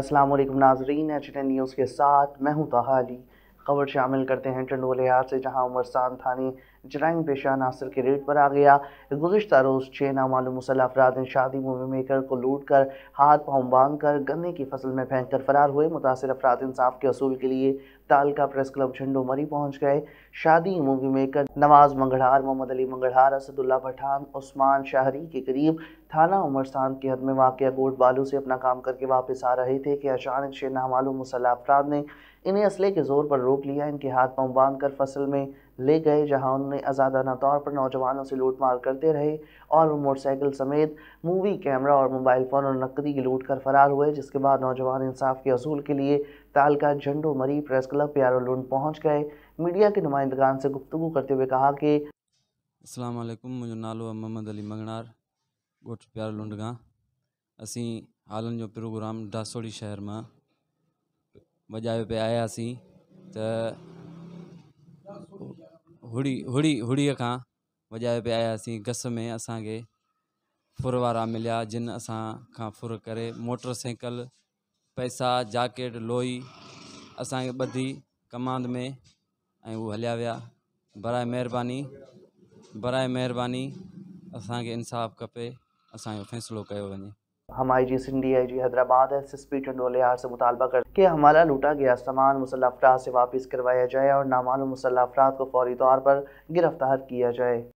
अस्सलाम वालेकुम नाजरीन एच एन न्यूज़ के साथ मैं हूं ताहा अली खबर शामिल करते हैं चंडोलियात से जहां सान थानी जराइम पेशा नासर के रेट पर आ गया गुजशत रोज़ छः नामालूम मुसल अफराद ने शादी मूवी मेकर को लूट कर हाथ पाँव बांध कर गन्ने की फसल में फेंक कर फरार हुए मुतासर अफराद इंसाफ के असूल के लिए तालका प्रेस क्लब झंडो मरी पहुँच गए शादी मूवी मेकर नवाज मंगड़हार मोहम्मद अली मंगड़हार असदुल्ला पठान उस्मान शाहरी के करीब थाना उमरसान के हद में वाक़ गोट बालू से अपना काम करके वापस आ रहे थे कि अचानक छः नामालूम मुसल अफराद ने इन्हें असले के ज़ोर पर रोक लिया इनके हाथ पाँव बांध कर फसल में ले गए जहां उन्होंने आज़ादाना तौर पर नौजवानों से लूटमार करते रहे और वो मोटरसाइकिल समेत मूवी कैमरा और मोबाइल फ़ोन और नकदी की लूट कर फरार हुए जिसके बाद नौजवान इंसाफ के असूल के लिए तालका झंडो मरी प्रेस क्लब प्यारो लूट पहुँच गए मीडिया के नुमाइंदगान से गुफ्तु करते हुए कहा कि असलकुम मुझे नालो मोहम्मद अली मंगनार गोठ प्यार लुंड गां असीं जो प्रोग्राम डासोड़ी शहर में वॼायो पिया आयासी हुड़ी हुड़ी हुड़ीअ का वॼाए पिया आयासी गस में असांखे फुरवारा वारा मिलिया जिन असा का फुर करे मोटरसाइकिल पैसा जैकेट लोई असांखे बधी कमांद में वो हलिया वह बरए मेहरबानी बरए मेहरबानी असांखे इंसाफ़ खपे असो फैसलो किया वे हम I G Singh D I G Hyderabad S S P Tandoliyar से मुतालबा कर के हमारा लूटा गया सामान मुसल अफराद से वापस करवाया जाए और नामालूम मुसल अफराद को फौरी तौर पर गिरफ्तार किया जाए